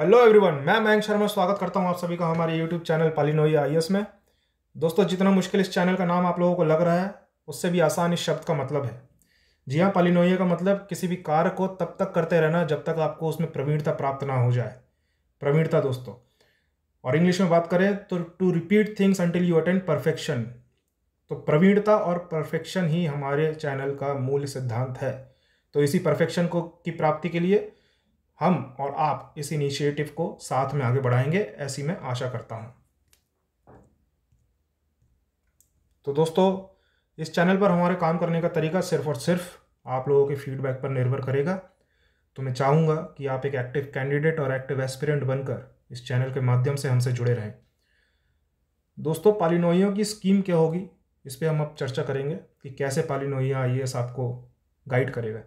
hello everyone मैं मयंक शर्मा स्वागत करता हूं आप सभी का हमारे यूट्यूब चैनल पालीनोई आई एस में दोस्तों जितना मुश्किल इस चैनल का नाम आप लोगों को लग रहा है उससे भी आसान इस शब्द का मतलब है जी हाँ पालीनोइया का मतलब किसी भी कार्य को तब तक करते रहना जब तक आपको उसमें प्रवीणता प्राप्त ना हो जाए प्रवीणता दोस्तों और इंग्लिश में बात करें तो to repeat things until you attain perfection तो प्रवीणता और परफेक्शन ही हमारे चैनल का मूल सिद्धांत है तो इसी परफेक्शन को की प्राप्ति के लिए हम और आप इस इनिशिएटिव को साथ में आगे बढ़ाएंगे ऐसी मैं आशा करता हूँ तो दोस्तों इस चैनल पर हमारे काम करने का तरीका सिर्फ और सिर्फ आप लोगों के फीडबैक पर निर्भर करेगा तो मैं चाहूँगा कि आप एक एक्टिव कैंडिडेट और एक्टिव एस्पिरेंट बनकर इस चैनल के माध्यम से हमसे जुड़े रहें दोस्तों पालिनोइयों की स्कीम क्या होगी इस पर हम अब चर्चा करेंगे कि कैसे पालिनोइया आई आपको गाइड करेगा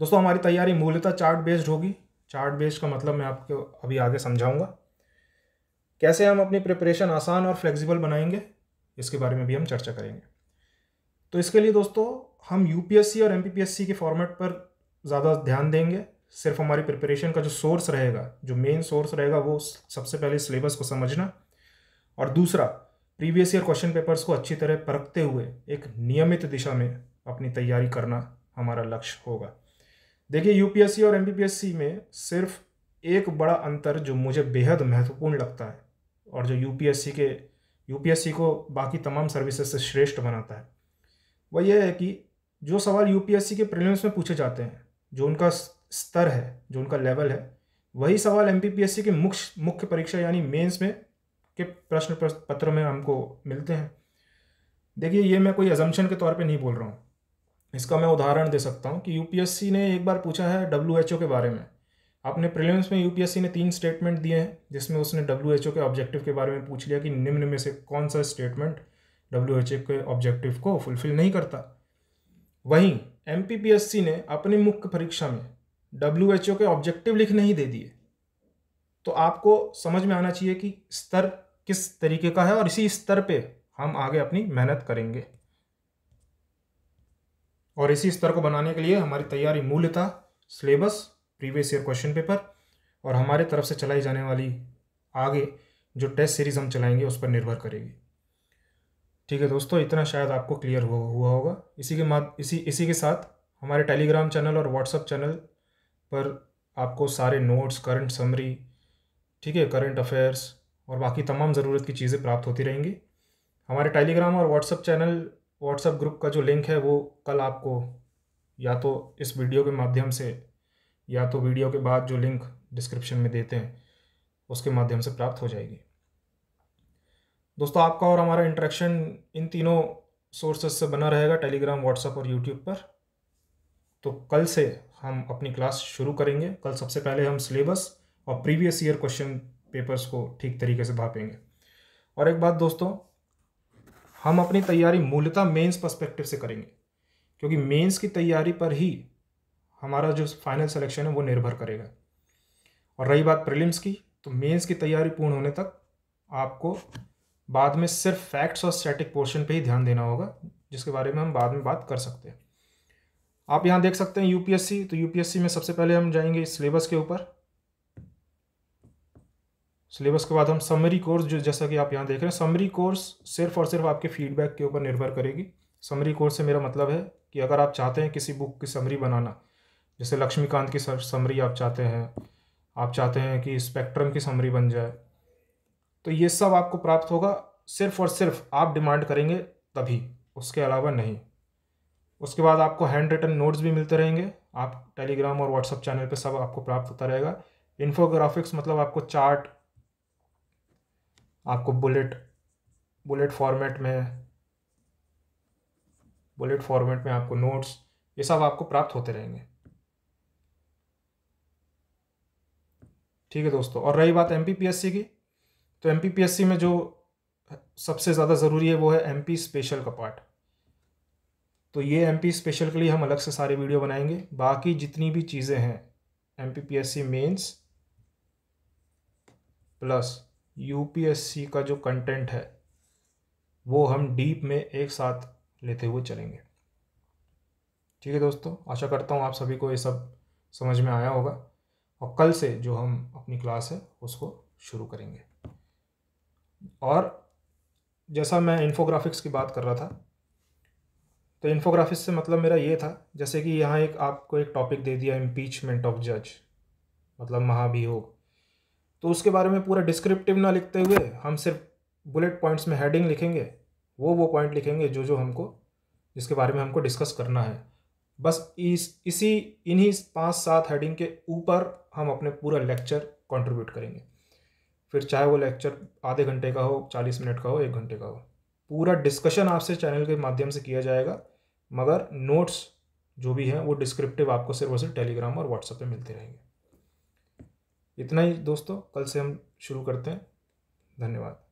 दोस्तों हमारी तैयारी मूलतः चार्ट बेस्ड होगी चार्ट बेस्ड का मतलब मैं आपको अभी आगे समझाऊंगा कैसे हम अपनी प्रिपरेशन आसान और फ्लेक्सिबल बनाएंगे इसके बारे में भी हम चर्चा करेंगे तो इसके लिए दोस्तों हम यूपीएससी और एमपीपीएससी के फॉर्मेट पर ज़्यादा ध्यान देंगे सिर्फ हमारी प्रिपरेशन का जो सोर्स रहेगा जो मेन सोर्स रहेगा वो सबसे पहले सिलेबस को समझना और दूसरा प्रीवियस ईयर क्वेश्चन पेपर्स को अच्छी तरह परखते हुए एक नियमित दिशा में अपनी तैयारी करना हमारा लक्ष्य होगा देखिए यूपीएससी और एमबीपीएससी में सिर्फ एक बड़ा अंतर जो मुझे बेहद महत्वपूर्ण लगता है और जो यूपीएससी के यूपीएससी को बाकी तमाम सर्विसेज से श्रेष्ठ बनाता है वह यह है कि जो सवाल यूपीएससी के प्रीलिम्स में पूछे जाते हैं जो उनका स्तर है जो उनका लेवल है वही सवाल एम के मुख्य मुख्य परीक्षा यानी मेंस में के प्रश्न पत्र में हमको मिलते हैं देखिए ये मैं कोई एजम्पन के तौर पे नहीं बोल रहा हूँ इसका मैं उदाहरण दे सकता हूँ कि यूपीएससी ने एक बार पूछा है डब्ल्यू के बारे में आपने प्रिलियम्स में यूपीएससी ने तीन स्टेटमेंट दिए हैं जिसमें उसने डब्ल्यू के ऑब्जेक्टिव के बारे में पूछ लिया कि निम्न में से कौन सा स्टेटमेंट डब्ल्यू के ऑब्जेक्टिव को फुलफिल नहीं करता वहीं एम ने अपनी मुख्य परीक्षा में डब्ल्यू के ऑब्जेक्टिव लिखने ही दे दिए तो आपको समझ में आना चाहिए कि स्तर किस तरीके का है और इसी स्तर पे हम आगे अपनी मेहनत करेंगे और इसी स्तर को बनाने के लिए हमारी तैयारी मूलतः syllabus previous year question paper और हमारे तरफ से चलाई जाने वाली आगे जो टेस्ट सीरीज़ हम चलाएंगे उस पर निर्भर करेगी ठीक है दोस्तों इतना शायद आपको क्लियर हुआ हुआ होगा इसी के माध इसी इसी के साथ हमारे टेलीग्राम चैनल और व्हाट्सअप चैनल पर आपको सारे नोट्स करंट समरी ठीक है करंट अफेयर्स और बाकी तमाम ज़रूरत की चीज़ें प्राप्त होती रहेंगी हमारे टेलीग्राम और व्हाट्सअप चैनल व्हाट्सएप ग्रुप का जो लिंक है वो कल आपको या तो इस वीडियो के माध्यम से या तो वीडियो के बाद जो लिंक डिस्क्रिप्शन में देते हैं उसके माध्यम से प्राप्त हो जाएगी दोस्तों आपका और हमारा इंट्रैक्शन इन तीनों सोर्सेज से बना रहेगा टेलीग्राम व्हाट्सएप और यूट्यूब पर तो कल से हम अपनी क्लास शुरू करेंगे कल सबसे पहले हम सिलेबस और प्रीवियस ईयर क्वेश्चन पेपर्स को ठीक तरीके से भापेंगे और एक बात दोस्तों हम अपनी तैयारी मूलतः मेंस पर्सपेक्टिव से करेंगे क्योंकि मेंस की तैयारी पर ही हमारा जो फाइनल सिलेक्शन है वो निर्भर करेगा और रही बात प्रीलिम्स की तो मेंस की तैयारी पूर्ण होने तक आपको बाद में सिर्फ फैक्ट्स और स्टैटिक पोर्शन पे ही ध्यान देना होगा जिसके बारे में हम बाद में बात कर सकते हैं आप यहाँ देख सकते हैं यूपीएससी तो यूपीएससी में सबसे पहले हम जाएंगे सिलेबस के ऊपर सिलेबस के बाद हम समरी कोर्स जो जैसा कि आप यहाँ देख रहे हैं समरी कोर्स सिर्फ और सिर्फ आपके फीडबैक के ऊपर निर्भर करेगी समरी कोर्स से मेरा मतलब है कि अगर आप चाहते हैं किसी बुक की समरी बनाना जैसे लक्ष्मीकांत की समरी आप चाहते हैं आप चाहते हैं कि स्पेक्ट्रम की समरी बन जाए तो ये सब आपको प्राप्त होगा सिर्फ और सिर्फ आप डिमांड करेंगे तभी उसके अलावा नहीं उसके बाद आपको हैंड रिटन नोट्स भी मिलते रहेंगे आप टेलीग्राम और व्हाट्सअप चैनल पे सब आपको प्राप्त होता रहेगा इन्फोग्राफिक्स मतलब आपको चार्ट आपको बुलेट बुलेट फॉर्मेट में बुलेट फॉर्मेट में आपको नोट्स ये सब आपको प्राप्त होते रहेंगे ठीक है दोस्तों और रही बात एम की तो एम में जो सबसे ज़्यादा ज़रूरी है वो है एम स्पेशल का पार्ट तो ये एम स्पेशल के लिए हम अलग से सारे वीडियो बनाएंगे बाकी जितनी भी चीज़ें हैं M P P S C mains plus UPSC का जो कंटेंट है वो हम डीप में एक साथ लेते हुए चलेंगे ठीक है दोस्तों आशा करता हूँ आप सभी को ये सब समझ में आया होगा और कल से जो हम अपनी क्लास है उसको शुरू करेंगे और जैसा मैं इन्फोग्राफिक्स की बात कर रहा था तो इन्फोग्राफिक्स से मतलब मेरा ये था जैसे कि यहाँ एक आपको एक टॉपिक दे दिया इम्पीचमेंट ऑफ जज मतलब महाभियोग तो उसके बारे में पूरा डिस्क्रिप्टिव ना लिखते हुए हम सिर्फ बुलेट पॉइंट्स में हेडिंग लिखेंगे वो वो पॉइंट लिखेंगे जो जो हमको जिसके बारे में हमको डिस्कस करना है बस इस इसी इन्हीं पाँच सात हेडिंग के ऊपर हम अपने पूरा लेक्चर कंट्रीब्यूट करेंगे फिर चाहे वो लेक्चर आधे घंटे का हो चालीस मिनट का हो एक घंटे का हो पूरा डिस्कशन आपसे चैनल के माध्यम से किया जाएगा मगर नोट्स जो भी हैं वो डिस्क्रिप्टिव आपको सिर्फ और सिर्फ टेलीग्राम और व्हाट्सएप पे मिलते रहेंगे इतना ही दोस्तों कल से हम शुरू करते हैं धन्यवाद